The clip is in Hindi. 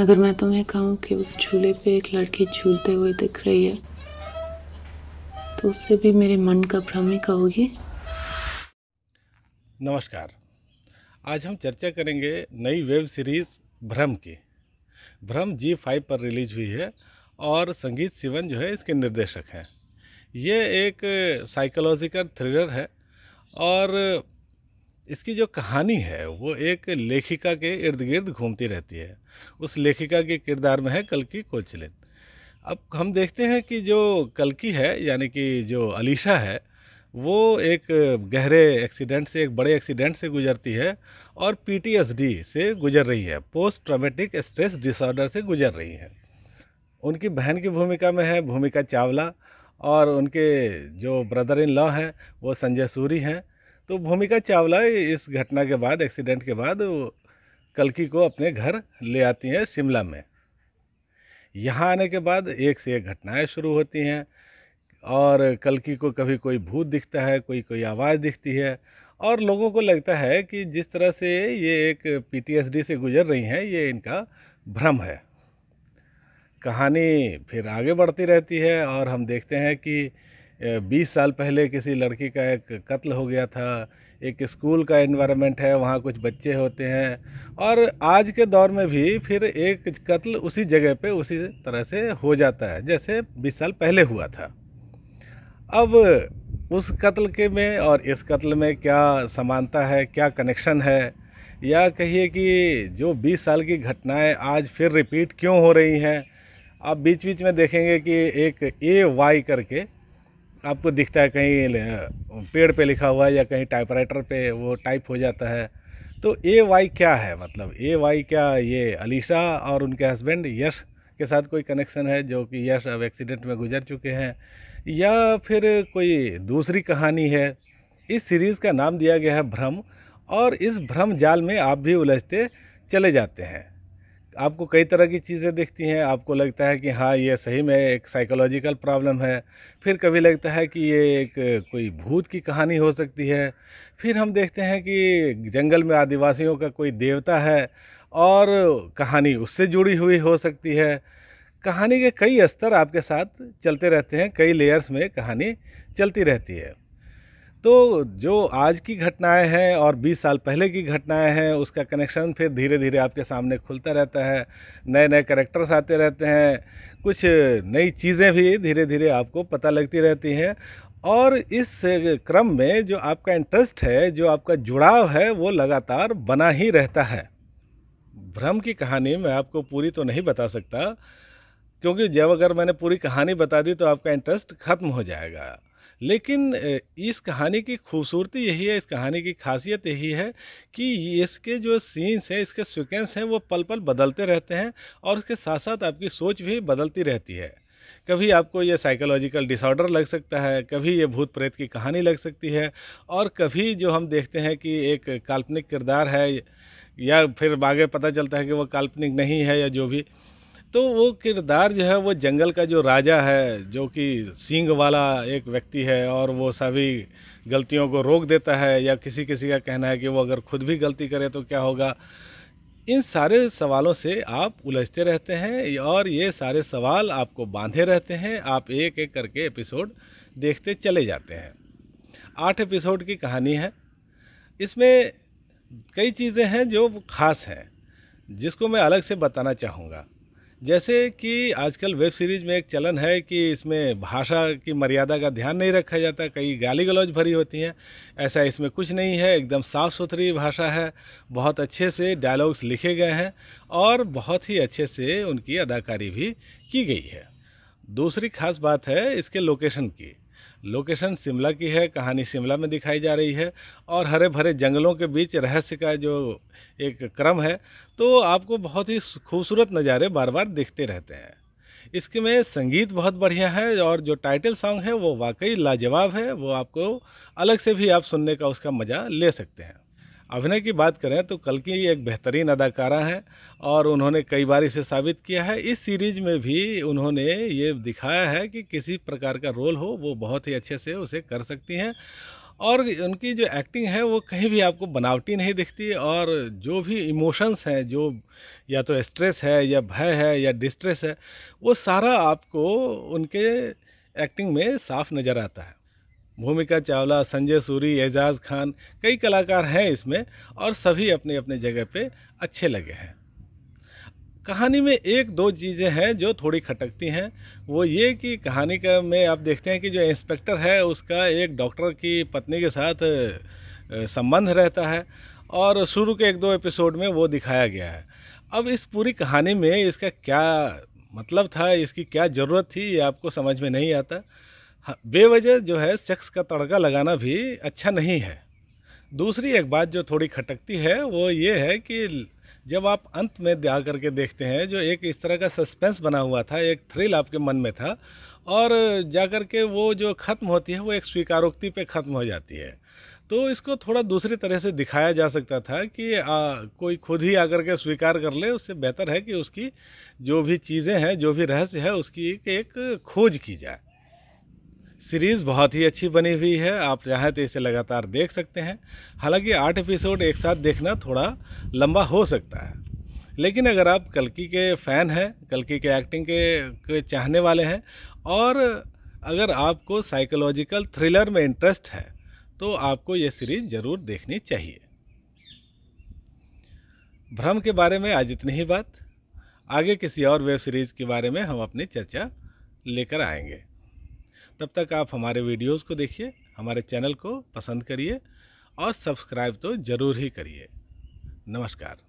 अगर मैं तुम्हें कहूँ कि उस झूले पे एक लड़की झूलते हुए दिख रही है तो उससे भी मेरे मन का भ्रम ही नमस्कार आज हम चर्चा करेंगे नई वेब सीरीज़ भ्रम की भ्रम जी फाइव पर रिलीज हुई है और संगीत सिवन जो है इसके निर्देशक हैं ये एक साइकोलॉजिकल थ्रिलर है और इसकी जो कहानी है वो एक लेखिका के इर्द गिर्द घूमती रहती है उस लेखिका के किरदार में है कलकी कोचलिन अब हम देखते हैं कि जो कलकी है यानी कि जो अलीशा है वो एक गहरे एक्सीडेंट से एक बड़े एक्सीडेंट से गुजरती है और पीटीएसडी से गुजर रही है पोस्ट ट्रामेटिक स्ट्रेस डिसऑर्डर से गुजर रही है उनकी बहन की भूमिका में है भूमिका चावला और उनके जो ब्रदर इन लॉ हैं वो संजय सूरी हैं तो भूमिका चावला इस घटना के बाद एक्सीडेंट के बाद कलकी को अपने घर ले आती हैं शिमला में यहाँ आने के बाद एक से एक घटनाएं शुरू होती हैं और कलकी को कभी कोई भूत दिखता है कोई कोई आवाज़ दिखती है और लोगों को लगता है कि जिस तरह से ये एक पीटीएसडी से गुजर रही हैं ये इनका भ्रम है कहानी फिर आगे बढ़ती रहती है और हम देखते हैं कि बीस साल पहले किसी लड़की का एक कत्ल हो गया था एक स्कूल का इन्वामेंट है वहाँ कुछ बच्चे होते हैं और आज के दौर में भी फिर एक कत्ल उसी जगह पे उसी तरह से हो जाता है जैसे 20 साल पहले हुआ था अब उस कत्ल के में और इस कत्ल में क्या समानता है क्या कनेक्शन है या कहिए कि जो 20 साल की घटनाएं आज फिर रिपीट क्यों हो रही हैं आप बीच बीच में देखेंगे कि एक ए वाई करके आपको दिखता है कहीं पेड़ पे लिखा हुआ है या कहीं टाइपराइटर पे वो टाइप हो जाता है तो ए वाई क्या है मतलब ए वाई क्या ये अलीशा और उनके हस्बैंड यश के साथ कोई कनेक्शन है जो कि यश अब एक्सीडेंट में गुजर चुके हैं या फिर कोई दूसरी कहानी है इस सीरीज़ का नाम दिया गया है भ्रम और इस भ्रम जाल में आप भी उलझते चले जाते हैं आपको कई तरह की चीज़ें दिखती हैं आपको लगता है कि हाँ ये सही में एक साइकोलॉजिकल प्रॉब्लम है फिर कभी लगता है कि ये एक कोई भूत की कहानी हो सकती है फिर हम देखते हैं कि जंगल में आदिवासियों का कोई देवता है और कहानी उससे जुड़ी हुई हो सकती है कहानी के कई स्तर आपके साथ चलते रहते हैं कई लेयर्स में कहानी चलती रहती है तो जो आज की घटनाएं हैं और 20 साल पहले की घटनाएं हैं उसका कनेक्शन फिर धीरे धीरे आपके सामने खुलता रहता है नए नए करेक्टर्स आते रहते हैं कुछ नई चीज़ें भी धीरे धीरे आपको पता लगती रहती हैं और इस क्रम में जो आपका इंटरेस्ट है जो आपका जुड़ाव है वो लगातार बना ही रहता है भ्रम की कहानी मैं आपको पूरी तो नहीं बता सकता क्योंकि जब अगर मैंने पूरी कहानी बता दी तो आपका इंटरेस्ट ख़त्म हो जाएगा लेकिन इस कहानी की खूबसूरती यही है इस कहानी की खासियत यही है कि इसके जो सीन्स हैं इसके सिक्वेंस हैं वो पल पल बदलते रहते हैं और उसके साथ साथ आपकी सोच भी बदलती रहती है कभी आपको ये साइकोलॉजिकल डिसऑर्डर लग सकता है कभी ये भूत प्रेत की कहानी लग सकती है और कभी जो हम देखते हैं कि एक काल्पनिक किरदार है या फिर आगे पता चलता है कि वो काल्पनिक नहीं है या जो भी तो वो किरदार जो है वो जंगल का जो राजा है जो कि सींग वाला एक व्यक्ति है और वो सभी गलतियों को रोक देता है या किसी किसी का कहना है कि वो अगर खुद भी गलती करे तो क्या होगा इन सारे सवालों से आप उलझते रहते हैं और ये सारे सवाल आपको बांधे रहते हैं आप एक एक करके एपिसोड देखते चले जाते हैं आठ एपिसोड की कहानी है इसमें कई चीज़ें हैं जो खास हैं जिसको मैं अलग से बताना चाहूँगा जैसे कि आजकल वेब सीरीज़ में एक चलन है कि इसमें भाषा की मर्यादा का ध्यान नहीं रखा जाता कई गाली गलौज भरी होती हैं ऐसा इसमें कुछ नहीं है एकदम साफ़ सुथरी भाषा है बहुत अच्छे से डायलॉग्स लिखे गए हैं और बहुत ही अच्छे से उनकी अदाकारी भी की गई है दूसरी खास बात है इसके लोकेशन की लोकेशन शिमला की है कहानी शिमला में दिखाई जा रही है और हरे भरे जंगलों के बीच रहस्य का जो एक क्रम है तो आपको बहुत ही खूबसूरत नज़ारे बार बार दिखते रहते हैं इसके में संगीत बहुत बढ़िया है और जो टाइटल सॉन्ग है वो वाकई लाजवाब है वो आपको अलग से भी आप सुनने का उसका मज़ा ले सकते हैं अभिनय की बात करें तो कल की एक बेहतरीन अदाकारा हैं और उन्होंने कई बार इसे साबित किया है इस सीरीज में भी उन्होंने ये दिखाया है कि किसी प्रकार का रोल हो वो बहुत ही अच्छे से उसे कर सकती हैं और उनकी जो एक्टिंग है वो कहीं भी आपको बनावटी नहीं दिखती और जो भी इमोशंस हैं जो या तो स्ट्रेस है या भय है या डिस्ट्रेस है वो सारा आपको उनके एक्टिंग में साफ नज़र आता है भूमिका चावला संजय सूरी एजाज खान कई कलाकार हैं इसमें और सभी अपने अपने जगह पे अच्छे लगे हैं कहानी में एक दो चीज़ें हैं जो थोड़ी खटकती हैं वो ये कि कहानी का में आप देखते हैं कि जो इंस्पेक्टर है उसका एक डॉक्टर की पत्नी के साथ संबंध रहता है और शुरू के एक दो एपिसोड में वो दिखाया गया है अब इस पूरी कहानी में इसका क्या मतलब था इसकी क्या ज़रूरत थी ये आपको समझ में नहीं आता हाँ, बेवजह जो है सेक्स का तड़का लगाना भी अच्छा नहीं है दूसरी एक बात जो थोड़ी खटकती है वो ये है कि जब आप अंत में दया करके देखते हैं जो एक इस तरह का सस्पेंस बना हुआ था एक थ्रिल आपके मन में था और जा कर के वो जो ख़त्म होती है वो एक स्वीकारोक्ति पे ख़त्म हो जाती है तो इसको थोड़ा दूसरी तरह से दिखाया जा सकता था कि आ, कोई खुद ही आकर के स्वीकार कर ले उससे बेहतर है कि उसकी जो भी चीज़ें हैं जो भी रहस्य है उसकी एक खोज की जाए सीरीज़ बहुत ही अच्छी बनी हुई है आप चाहें तो इसे लगातार देख सकते हैं हालांकि आठ एपिसोड एक साथ देखना थोड़ा लंबा हो सकता है लेकिन अगर आप कलकी के फ़ैन हैं कलकी के एक्टिंग के, के चाहने वाले हैं और अगर आपको साइकोलॉजिकल थ्रिलर में इंटरेस्ट है तो आपको ये सीरीज़ ज़रूर देखनी चाहिए भ्रम के बारे में आज इतनी ही बात आगे किसी और वेब सीरीज़ के बारे में हम अपनी चर्चा लेकर आएंगे तब तक आप हमारे वीडियोस को देखिए हमारे चैनल को पसंद करिए और सब्सक्राइब तो ज़रूर ही करिए नमस्कार